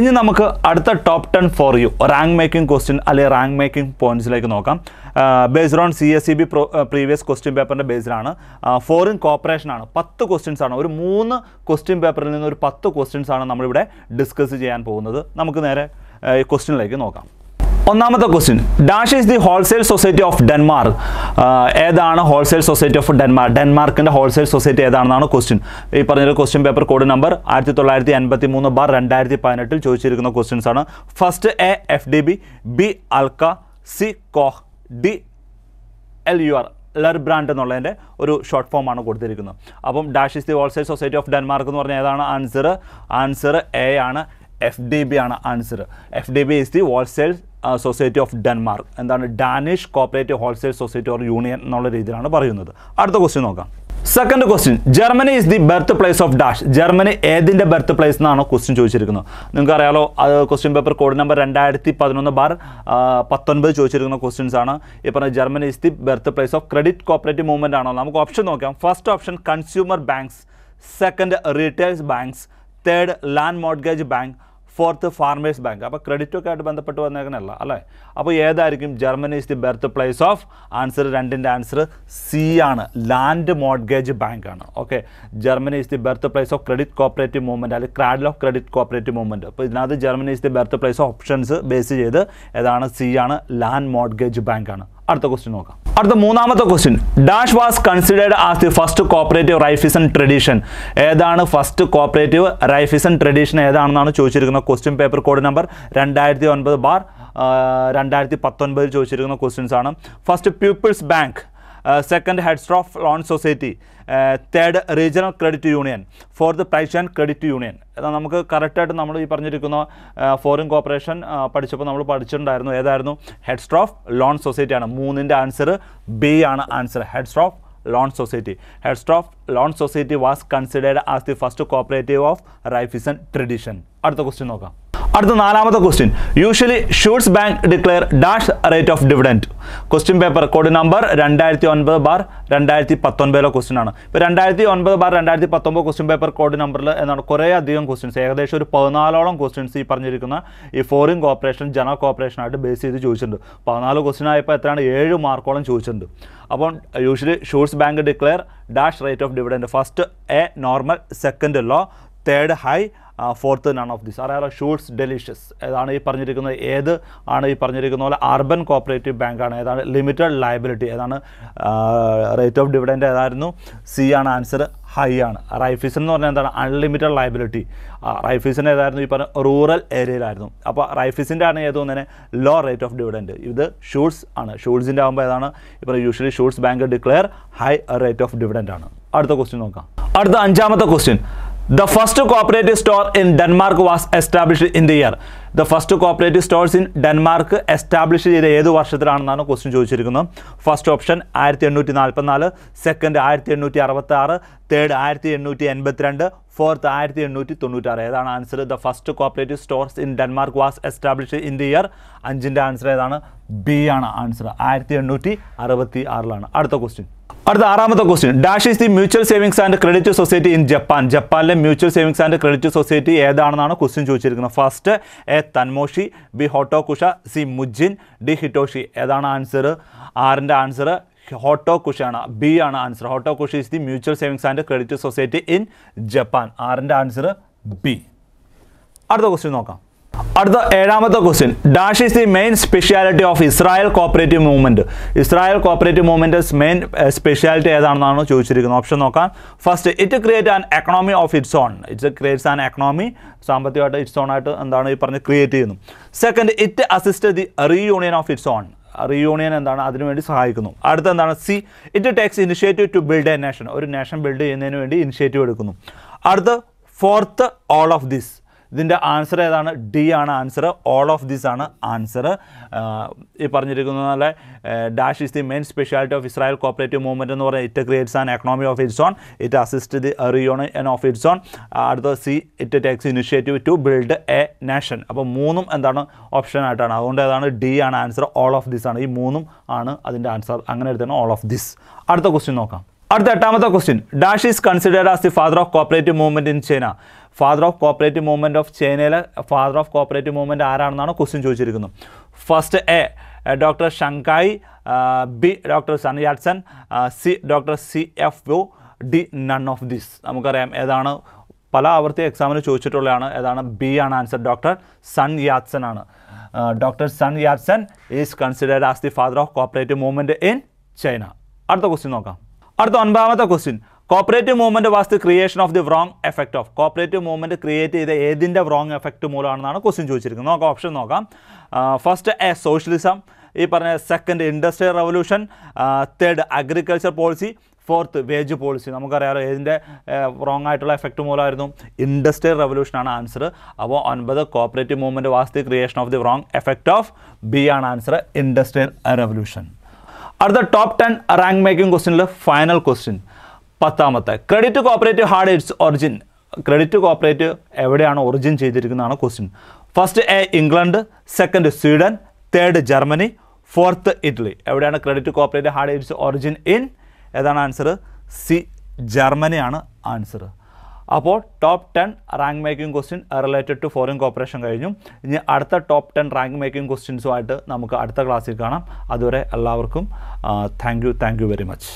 ഇനി നമുക്ക് അടുത്ത top ten for you rank making question അല്ലെങ്കിൽ റാങ്ക് മേക്കിംഗ് പോയിന്റ്സിലേക്ക് നോക്കാം based on C S C B previous question പേപ്പറിൻ്റെ ബേസിലാണ് ഫോറിൻ കോപ്പറേഷനാണ് പത്ത് ക്വസ്റ്റ്യൻസ് ആണ് ഒരു മൂന്ന് ക്വസ്റ്റ്യൻ പേപ്പറിൽ നിന്ന് ഒരു പത്ത് ക്വസ്റ്റ്യൻസ് ആണ് നമ്മളിവിടെ ഡിസ്കസ് ചെയ്യാൻ പോകുന്നത് നമുക്ക് നേരെ ഈ ക്വസ്റ്റ്യനിലേക്ക് നോക്കാം ഒന്നാമത്തെ question dash is the wholesale society of Denmark ഏതാണ് ഹോൾസെയിൽ സൊസൈറ്റി ഓഫ് ഡെൻമാർക്ക് ഡെൻമാർക്കിൻ്റെ ഹോൾസെയിൽ സൊസൈറ്റി ഏതാണെന്നാണ് ക്വസ്റ്റ്യൻ ഈ പറഞ്ഞ ക്വസ്റ്റ്യൻ പേപ്പർ കോഡ് നമ്പർ ആയിരത്തി തൊള്ളായിരത്തി എൺപത്തി മൂന്ന് ബാർ രണ്ടായിരത്തി പതിനെട്ടിൽ ചോദിച്ചിരിക്കുന്ന ക്വസ്റ്റ്യൻസ് ആണ് first A F D B B അൽക്ക സി കോഹ് ഡി എൽ യു ആർ ലർ ബ്രാൻഡ് എന്നുള്ളതിൻ്റെ ഒരു ഷോർട്ട് ഫോം ആണ് കൊടുത്തിരിക്കുന്നത് അപ്പം dash is the wholesale society of Denmark എന്ന് പറഞ്ഞാൽ ഏതാണ് ആൻസർ ആൻസർ എ ആണ് എഫ് ഡി ബി ആണ് answer F D B is the wholesale society of Denmark എന്താണ് Danish cooperative wholesale society or union എന്നുള്ള രീതിയിലാണ് പറയുന്നത് അടുത്ത ക്വസ്റ്റ്യൻ നോക്കാം second question Germany is the birth place of dash Germany ഏതിൻ്റെ birth place എന്നാണോ question ചോദിച്ചിരിക്കുന്നത് നിങ്ങൾക്കറിയാലോ അത് ക്വസ്റ്റ്യൻ പേപ്പർ കോഡ് നമ്പർ രണ്ടായിരത്തി പതിനൊന്ന് ബാർ പത്തൊൻപത് ചോദിച്ചിരിക്കുന്ന ക്വസ്റ്റ്യൻസ് ആണ് ഈ പറഞ്ഞ Germany is the birth place of credit cooperative movement ആണോ നമുക്ക് ഓപ്ഷൻ നോക്കാം first option consumer banks second retails banks third land mortgage bank fourth farmers bank അപ്പോൾ ക്രെഡിറ്റൊക്കെ ആയിട്ട് ബന്ധപ്പെട്ട് വന്നേക്കണല്ല അല്ലേ അപ്പോൾ ഏതായിരിക്കും Germany is the birth place of answer രണ്ടിൻ്റെ ആൻസർ സി ആണ് ലാൻഡ് മോഡ്ഗേജ് ബാങ്ക് ആണ് okay Germany is the birth place of credit cooperative movement അല്ലെങ്കിൽ cradle of credit cooperative movement അപ്പോൾ ഇതിനകത്ത് Germany is the birth place of options base ചെയ്ത് ഏതാണ് C ആണ് land mortgage bank ആണ് അടുത്ത ക്വസ്റ്റ്യൻ നോക്കാം അടുത്ത മൂന്നാമത്തെ question dash was considered as the first cooperative Raiffeisen tradition ഏതാണ് ഫസ്റ്റ് കോപ്പറേറ്റീവ് റൈഫിസൺ ട്രഡീഷൻ ഏതാണെന്നാണ് ചോദിച്ചിരിക്കുന്ന ക്വസ്റ്റ്യൻ പേപ്പർ കോഡ് നമ്പർ രണ്ടായിരത്തി ഒൻപത് ബാർ രണ്ടായിരത്തി പത്തൊൻപതിൽ ചോദിച്ചിരിക്കുന്ന ക്വസ്റ്റ്യൻസ് ആണ് first people's bank Uh, second Hedstrom Loan Society, third regional credit union fourth Prussian credit union എന്നാൽ നമുക്ക് കറക്റ്റായിട്ട് നമ്മൾ ഈ പറഞ്ഞിരിക്കുന്ന ഫോറിൻ കോപ്പറേഷൻ പഠിച്ചപ്പോൾ നമ്മൾ പഠിച്ചിട്ടുണ്ടായിരുന്നു ഏതായിരുന്നു ഹെഡ്സ് ഓഫ് ലോൺ സൊസൈറ്റിയാണ് മൂന്നിൻ്റെ ആൻസർ ബി ആണ് answer heads of loan society heads of loan society was considered as the first cooperative of Raiffeisen tradition അടുത്ത ക്വസ്റ്റ്യൻ നോക്കാം അടുത്ത നാലാമത്തെ question usually Schulze bank declare dash rate of dividend question paper code number രണ്ടായിരത്തി ഒൻപത് bar രണ്ടായിരത്തി പത്തൊൻപതിലെ question ആണ് ഇപ്പോൾ രണ്ടായിരത്തി ഒൻപത് ബാർ രണ്ടായിരത്തി പത്തൊമ്പത് ക്വസ്റ്റ്യൻ പേപ്പർ കോഡ് നമ്പറിൽ എന്നാണ് കുറേ അധികം ക്വസ്റ്റ്യൻസ് ഏകദേശം ഒരു പതിനാലോളം ക്വസ്റ്റ്യൻസ് ഈ പറഞ്ഞിരിക്കുന്ന ഈ ഫോറിൻ കോർപ്പറേഷൻ ജന കോർപ്പറേഷൻ ആയിട്ട് ബേസ് ചെയ്ത് ചോദിച്ചിട്ടുണ്ട് പതിനാല് ക്വസ്റ്റ്യൻ ആയപ്പോൾ എത്രയാണ് ഏഴ് മാർക്കോളം ചോദിച്ചിട്ടുണ്ട് അപ്പോൾ usually Schulze bank declare dash rate of dividend first A normal second low third high fourth none of this അറിയാലോ ഷൂൾസ് ഡെലിഷ്യസ് ഏതാണ് ഈ പറഞ്ഞിരിക്കുന്നത് ഏത് ആണ് ഈ പറഞ്ഞിരിക്കുന്ന പോലെ അർബൻ കോപ്പറേറ്റീവ് ബാങ്കാണ് ഏതാണ് ലിമിറ്റഡ് ലയബിലിറ്റി ഏതാണ് റേറ്റ് ഓഫ് ഡിവിഡൻറ്റ് ഏതായിരുന്നു സി ആണ് ആൻസർ ഹൈ ആണ് റൈഫീസൻ എന്ന് പറഞ്ഞാൽ എന്താണ് അൺലിമിറ്റഡ് ലയബിലിറ്റി റൈഫീസിന് ഏതായിരുന്നു ഈ പറഞ്ഞ റൂറൽ ഏരിയയിലായിരുന്നു അപ്പോൾ റൈഫീസിൻ്റെ ആണ് ഏതോ തന്നെ ലോ റേറ്റ് ഓഫ് ഡിവിഡൻറ്റ് ഇത് ഷൂൾസ് ആണ് ഷൂൾസിൻ്റെ ആകുമ്പോൾ ഏതാണ് ഇപ്പോൾ usually Schulze bank declare high rate of dividend ആണ് അടുത്ത ക്വസ്റ്റ്യൻ നോക്കാം അടുത്ത അഞ്ചാമത്തെ question The first cooperative store in Denmark was established in the year the first cooperative stores in Denmark establish ചെയ്ത ഏത് വർഷത്തിലാണെന്നാണ് ക്വസ്റ്റ്യൻ ചോദിച്ചിരിക്കുന്നത് ഫസ്റ്റ് ഓപ്ഷൻ ആയിരത്തി എണ്ണൂറ്റി നാൽപ്പത്തിനാല് സെക്കൻഡ് ആയിരത്തി എണ്ണൂറ്റി അറുപത്തി ആറ് തേർഡ് ആയിരത്തി എണ്ണൂറ്റി എൺപത്തിരണ്ട് ഫോർത്ത് ആയിരത്തി എണ്ണൂറ്റി തൊണ്ണൂറ്റാറ് ഏതാണ് answer the first cooperative stores in Denmark was establish in the year അഞ്ചിൻ്റെ ആൻസർ ഏതാണ് ബി ആണ് ആൻസർ ആയിരത്തി എണ്ണൂറ്റി അറുപത്തി ആറിലാണ് അടുത്ത ക്വസ്റ്റ്യൻ അടുത്ത ആറാമത്തെ question dash is the mutual savings and credit society in Japan ജപ്പാനിലെ mutual savings and credit society ഏതാണെന്നാണ് ക്വസ്റ്റ്യൻ ചോദിച്ചിരിക്കുന്നത് first A Tanomoshi B Hotokusha C Mujin D Hitoshi ഏതാണ് ആൻസർ ആറിൻ്റെ ആൻസർ ഹോട്ടോ കുഷാണ് ബി ആണ് answer ഹോട്ടോ കുഷി is the mutual savings and credit society in Japan ആറിൻ്റെ answer B അടുത്ത ക്വസ്റ്റ്യൻ നോക്കാം അടുത്ത ഏഴാമത്തെ question dash is the main speciality of Israel cooperative movement Israel cooperative movements main speciality ഏതാണെന്നാണ് ചോദിച്ചിരിക്കുന്നത് ഓപ്ഷൻ നോക്കാം first it create an economy of its own it creates an economy സാമ്പത്തികമായിട്ട് its own ആയിട്ട് എന്താണ് ഈ പറഞ്ഞ് ക്രിയേറ്റ് ചെയ്യുന്നു second it assist the reunion of its own reunion എന്താണ് അതിനുവേണ്ടി സഹായിക്കുന്നു അടുത്ത എന്താണ് C it takes initiative to build A nation ഒരു നേഷൻ ബിൽഡ് ചെയ്യുന്നതിന് വേണ്ടി ഇനിഷ്യേറ്റീവ് എടുക്കുന്നു അടുത്ത ഫോർത്ത് ഓൾ ഓഫ് ദിസ് ഇതിൻ്റെ ആൻസർ ഏതാണ് ഡി ആണ് ആൻസർ ഓൾ ഓഫ് ദിസ് ആണ് ആൻസർ ഈ പറഞ്ഞിരിക്കുന്ന പോലെ dash is the main speciality of Israel cooperative movement എന്ന് പറഞ്ഞാൽ it creates an economy of its own it assist the അറിയോൺ and of its on അടുത്ത C it takes initiative to build A nation അപ്പോൾ മൂന്നും എന്താണ് option ആയിട്ടാണ് അതുകൊണ്ട് ഏതാണ് D ആണ് ആൻസർ ഓൾ ഓഫ് ദിസ് ആണ് ഈ മൂന്നും ആണ് അതിൻ്റെ ആൻസർ അങ്ങനെ എടുത്താണ് ഓൾ ഓഫ് ദിസ് അടുത്ത ക്വസ്റ്റ്യൻ നോക്കാം അടുത്ത എട്ടാമത്തെ question dash is considered as the father of cooperative movement in China father of cooperative movement of ചൈനയിലെ ഫാദർ ഓഫ് കോപ്പറേറ്റീവ് മൂവ്മെൻറ്റ് ആരാണെന്നാണ് ക്വസ്റ്റ്യൻ ചോദിച്ചിരിക്കുന്നത് first A doctor Shankai B doctor Sun C doctor C F O D none of this നമുക്കറിയാം ഏതാണ് പല ആവർത്തി എക്സാമിന് ചോദിച്ചിട്ടുള്ളതാണ് ഏതാണ് B ആണ് ആൻസർ ഡോക്ടർ സൺ യാത്സൺ ആണ് doctor Sun Yatsen is considered as the father of cooperative movement in China അടുത്ത question നോക്കാം അടുത്ത ഒൻപതാമത്തെ question cooperative movement was the creation of the wrong effect of cooperative movement create ചെയ്ത ഏതിൻ്റെ wrong effect മൂലമാണെന്നാണ് question ചോദിച്ചിരിക്കുന്നത് നോക്കാം option നോക്കാം first A socialism ഈ പറഞ്ഞ second industrial revolution third agriculture policy fourth wage policy നമുക്കറിയാമല്ലോ ഏതിൻ്റെ റോങ് ആയിട്ടുള്ള എഫക്റ്റ് മൂലമായിരുന്നു ഇൻഡസ്ട്രിയൽ റവല്യൂഷനാണ് ആൻസർ അപ്പോൾ ഒൻപത് cooperative movement was the creation of the wrong effect of B ആണ് ആൻസർ ഇൻഡസ്ട്രിയൽ റവല്യൂഷൻ അടുത്ത ടോപ്പ് ടെൻ റാങ്ക് മേക്കിംഗ് ക്വസ്റ്റിനിലെ ഫൈനൽ ക്വസ്റ്റ്യൻ പത്താമത്തെ credit cooperative had its origin credit cooperative എവിടെയാണ് ഒറിജിൻ ചെയ്തിരിക്കുന്നതാണ് question first A England second Sweden third Germany fourth Italy എവിടെയാണ് credit cooperative had its origin in ഏതാണ് answer C ജർമ്മനിയാണ് answer അപ്പോൾ top ten rank making question related to foreign corporation കഴിഞ്ഞു ഇനി അടുത്ത top ten rank making ക്വസ്റ്റ്യൻസുമായിട്ട് നമുക്ക് അടുത്ത ക്ലാസ്സിൽ കാണാം അതുവരെ എല്ലാവർക്കും thank you thank you very much